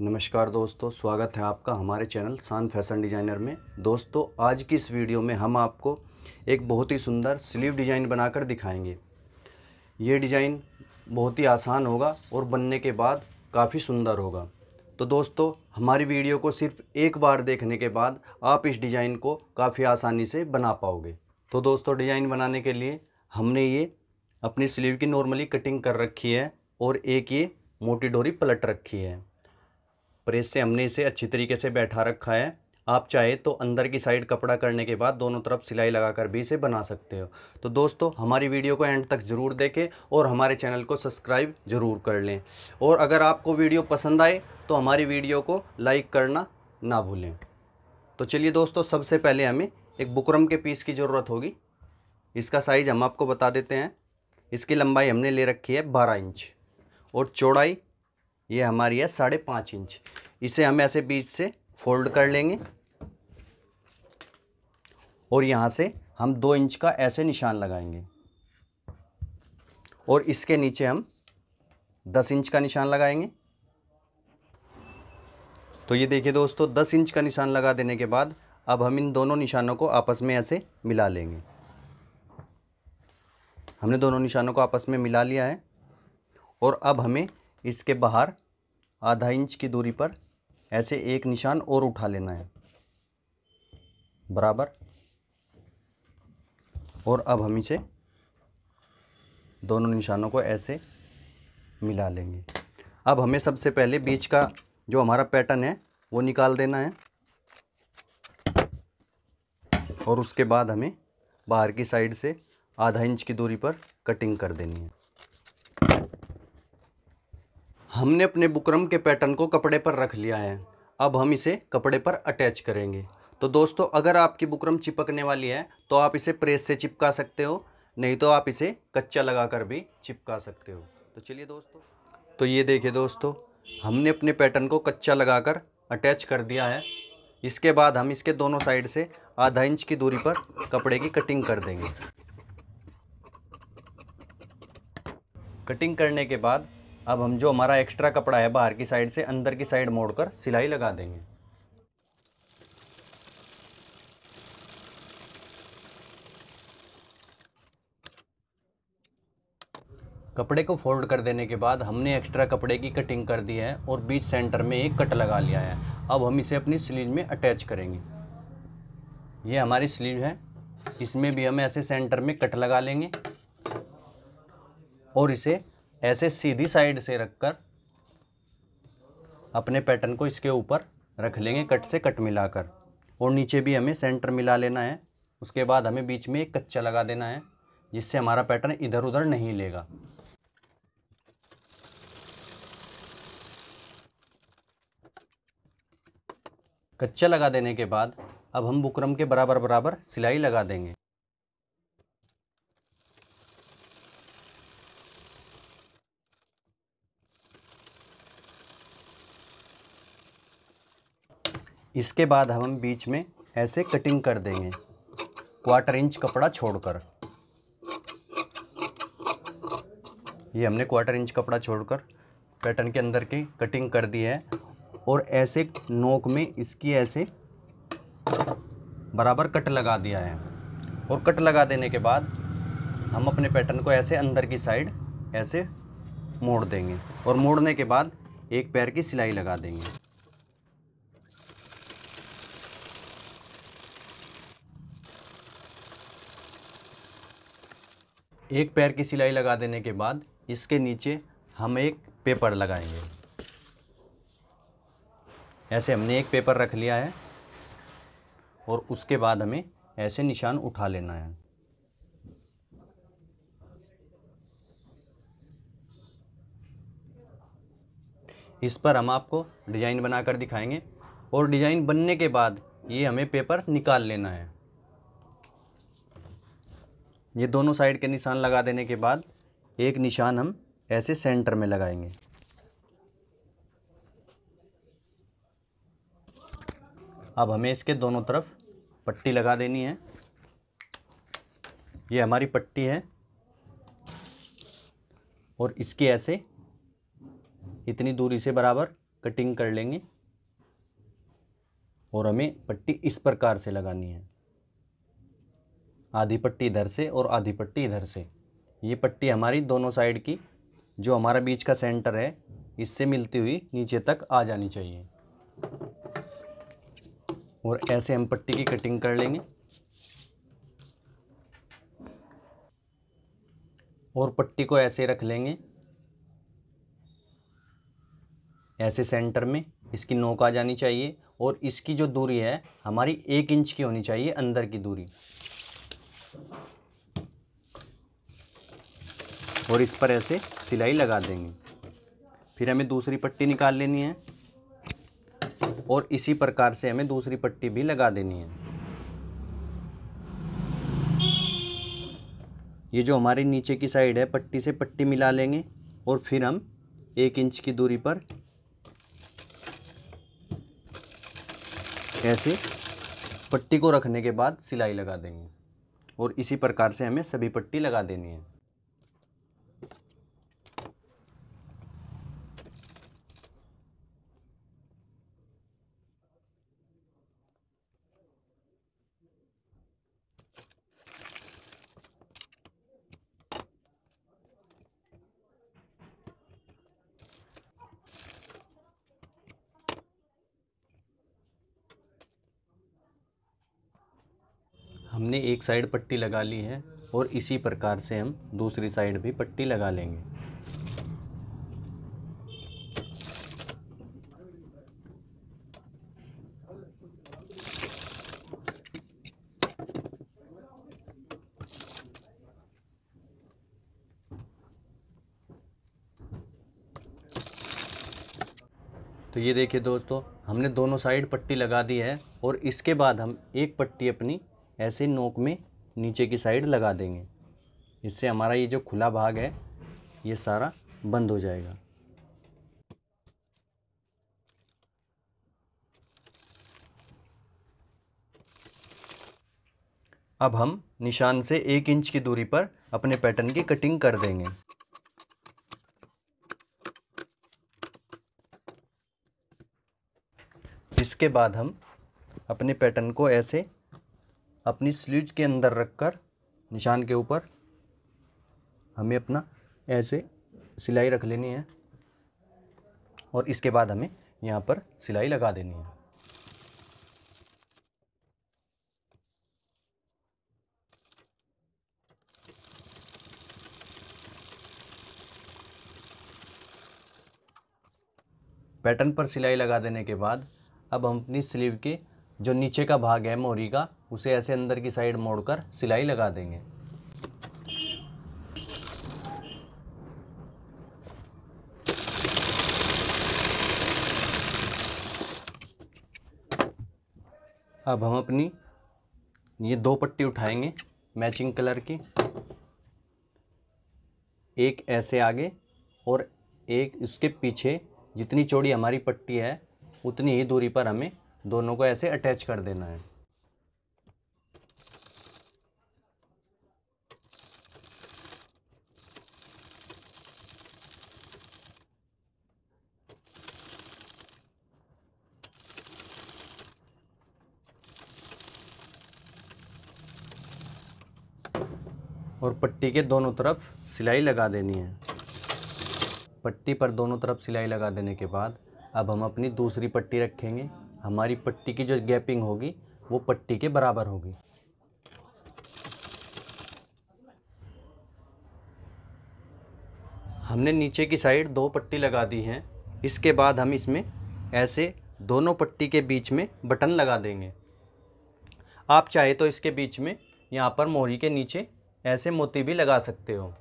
नमस्कार दोस्तों स्वागत है आपका हमारे चैनल सान फैशन डिज़ाइनर में दोस्तों आज की इस वीडियो में हम आपको एक बहुत ही सुंदर स्लीव डिज़ाइन बनाकर दिखाएंगे ये डिज़ाइन बहुत ही आसान होगा और बनने के बाद काफ़ी सुंदर होगा तो दोस्तों हमारी वीडियो को सिर्फ एक बार देखने के बाद आप इस डिज़ाइन को काफ़ी आसानी से बना पाओगे तो दोस्तों डिज़ाइन बनाने के लिए हमने ये अपनी स्लीव की नॉर्मली कटिंग कर रखी है और एक ये मोटी डोरी पलट रखी है प्रेस से हमने इसे अच्छी तरीके से बैठा रखा है आप चाहे तो अंदर की साइड कपड़ा करने के बाद दोनों तरफ सिलाई लगाकर भी इसे बना सकते हो तो दोस्तों हमारी वीडियो को एंड तक ज़रूर देखें और हमारे चैनल को सब्सक्राइब ज़रूर कर लें और अगर आपको वीडियो पसंद आए तो हमारी वीडियो को लाइक करना ना भूलें तो चलिए दोस्तों सबसे पहले हमें एक बुकरम के पीस की ज़रूरत होगी इसका साइज़ हम आपको बता देते हैं इसकी लंबाई हमने ले रखी है बारह इंच और चौड़ाई ये हमारी है साढ़े पाँच इंच इसे हम ऐसे बीच से फोल्ड कर लेंगे और यहाँ से हम दो इंच का ऐसे निशान लगाएंगे और इसके नीचे हम दस इंच का निशान लगाएंगे तो ये देखिए दोस्तों दस इंच का निशान लगा देने के बाद अब हम इन दोनों निशानों को आपस में ऐसे मिला लेंगे हमने दोनों निशानों को आपस में मिला लिया है और अब हमें इसके बाहर आधा इंच की दूरी पर ऐसे एक निशान और उठा लेना है बराबर और अब हम इसे दोनों निशानों को ऐसे मिला लेंगे अब हमें सबसे पहले बीच का जो हमारा पैटर्न है वो निकाल देना है और उसके बाद हमें बाहर की साइड से आधा इंच की दूरी पर कटिंग कर देनी है हमने अपने बुकरम के पैटर्न को कपड़े पर रख लिया है अब हम इसे कपड़े पर अटैच करेंगे तो दोस्तों अगर आपकी बुकरम चिपकने वाली है तो आप इसे प्रेस से चिपका सकते हो नहीं तो आप इसे कच्चा लगा कर भी चिपका सकते हो तो चलिए दोस्तों तो ये देखिए दोस्तों हमने अपने पैटर्न को कच्चा लगाकर अटैच कर दिया है इसके बाद हम इसके दोनों साइड से आधा इंच की दूरी पर कपड़े की कटिंग कर देंगे कटिंग करने के बाद अब हम जो हमारा एक्स्ट्रा कपड़ा है बाहर की साइड से अंदर की साइड मोड़कर सिलाई लगा देंगे कपड़े को फोल्ड कर देने के बाद हमने एक्स्ट्रा कपड़े की कटिंग कर दी है और बीच सेंटर में एक कट लगा लिया है अब हम इसे अपनी स्लीव में अटैच करेंगे ये हमारी स्लीव है इसमें भी हम ऐसे सेंटर में कट लगा लेंगे और इसे ऐसे सीधी साइड से रखकर अपने पैटर्न को इसके ऊपर रख लेंगे कट से कट मिलाकर और नीचे भी हमें सेंटर मिला लेना है उसके बाद हमें बीच में एक कच्चा लगा देना है जिससे हमारा पैटर्न इधर उधर नहीं लेगा कच्चा लगा देने के बाद अब हम बुकरम के बराबर बराबर सिलाई लगा देंगे इसके बाद हम बीच में ऐसे कटिंग कर देंगे क्वार्टर इंच कपड़ा छोड़कर ये हमने क्वार्टर इंच कपड़ा छोड़कर पैटर्न के अंदर की कटिंग कर दी है और ऐसे नोक में इसकी ऐसे बराबर कट लगा दिया है और कट लगा देने के बाद हम अपने पैटर्न को ऐसे अंदर की साइड ऐसे मोड़ देंगे और मोड़ने के बाद एक पैर की सिलाई लगा देंगे एक पैर की सिलाई लगा देने के बाद इसके नीचे हम एक पेपर लगाएंगे ऐसे हमने एक पेपर रख लिया है और उसके बाद हमें ऐसे निशान उठा लेना है इस पर हम आपको डिज़ाइन बनाकर दिखाएंगे और डिज़ाइन बनने के बाद ये हमें पेपर निकाल लेना है ये दोनों साइड के निशान लगा देने के बाद एक निशान हम ऐसे सेंटर में लगाएंगे अब हमें इसके दोनों तरफ पट्टी लगा देनी है ये हमारी पट्टी है और इसकी ऐसे इतनी दूरी से बराबर कटिंग कर लेंगे और हमें पट्टी इस प्रकार से लगानी है आधी पट्टी इधर से और आधी पट्टी इधर से ये पट्टी हमारी दोनों साइड की जो हमारा बीच का सेंटर है इससे मिलती हुई नीचे तक आ जानी चाहिए और ऐसे हम पट्टी की कटिंग कर लेंगे और पट्टी को ऐसे रख लेंगे ऐसे सेंटर में इसकी नोक आ जानी चाहिए और इसकी जो दूरी है हमारी एक इंच की होनी चाहिए अंदर की दूरी और इस पर ऐसे सिलाई लगा देंगे फिर हमें दूसरी पट्टी निकाल लेनी है और इसी प्रकार से हमें दूसरी पट्टी भी लगा देनी है ये जो हमारे नीचे की साइड है पट्टी से पट्टी मिला लेंगे और फिर हम एक इंच की दूरी पर ऐसे पट्टी को रखने के बाद सिलाई लगा देंगे और इसी प्रकार से हमें सभी पट्टी लगा देनी है हमने एक साइड पट्टी लगा ली है और इसी प्रकार से हम दूसरी साइड भी पट्टी लगा लेंगे तो ये देखिए दोस्तों हमने दोनों साइड पट्टी लगा दी है और इसके बाद हम एक पट्टी अपनी ऐसे नोक में नीचे की साइड लगा देंगे इससे हमारा ये जो खुला भाग है ये सारा बंद हो जाएगा अब हम निशान से एक इंच की दूरी पर अपने पैटर्न की कटिंग कर देंगे इसके बाद हम अपने पैटर्न को ऐसे अपनी स्लीव के अंदर रखकर निशान के ऊपर हमें अपना ऐसे सिलाई रख लेनी है और इसके बाद हमें यहाँ पर सिलाई लगा देनी है पैटर्न पर सिलाई लगा देने के बाद अब हम अपनी स्लीव के जो नीचे का भाग है मोरी का उसे ऐसे अंदर की साइड मोड़कर सिलाई लगा देंगे अब हम अपनी ये दो पट्टी उठाएंगे मैचिंग कलर की एक ऐसे आगे और एक इसके पीछे जितनी चौड़ी हमारी पट्टी है उतनी ही दूरी पर हमें दोनों को ऐसे अटैच कर देना है और पट्टी के दोनों तरफ सिलाई लगा देनी है पट्टी पर दोनों तरफ सिलाई लगा देने के बाद अब हम अपनी दूसरी पट्टी रखेंगे हमारी पट्टी की जो गैपिंग होगी वो पट्टी के बराबर होगी हमने नीचे की साइड दो पट्टी लगा दी हैं इसके बाद हम इसमें ऐसे दोनों पट्टी के बीच में बटन लगा देंगे आप चाहे तो इसके बीच में यहाँ पर मोहरी के नीचे ऐसे मोती भी लगा सकते हो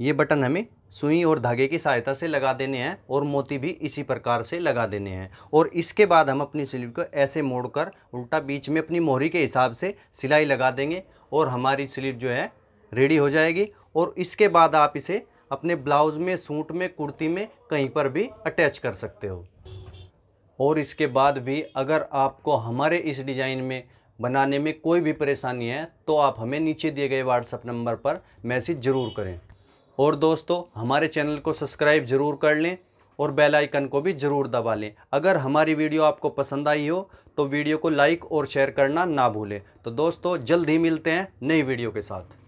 ये बटन हमें सुई और धागे की सहायता से लगा देने हैं और मोती भी इसी प्रकार से लगा देने हैं और इसके बाद हम अपनी स्लीव को ऐसे मोड़कर उल्टा बीच में अपनी मोहरी के हिसाब से सिलाई लगा देंगे और हमारी स्लीव जो है रेडी हो जाएगी और इसके बाद आप इसे अपने ब्लाउज़ में सूट में कुर्ती में कहीं पर भी अटैच कर सकते हो और इसके बाद भी अगर आपको हमारे इस डिज़ाइन में बनाने में कोई भी परेशानी है तो आप हमें नीचे दिए गए व्हाट्सएप नंबर पर मैसेज ज़रूर करें और दोस्तों हमारे चैनल को सब्सक्राइब ज़रूर कर लें और बेल आइकन को भी ज़रूर दबा लें अगर हमारी वीडियो आपको पसंद आई हो तो वीडियो को लाइक और शेयर करना ना भूलें तो दोस्तों जल्द ही मिलते हैं नई वीडियो के साथ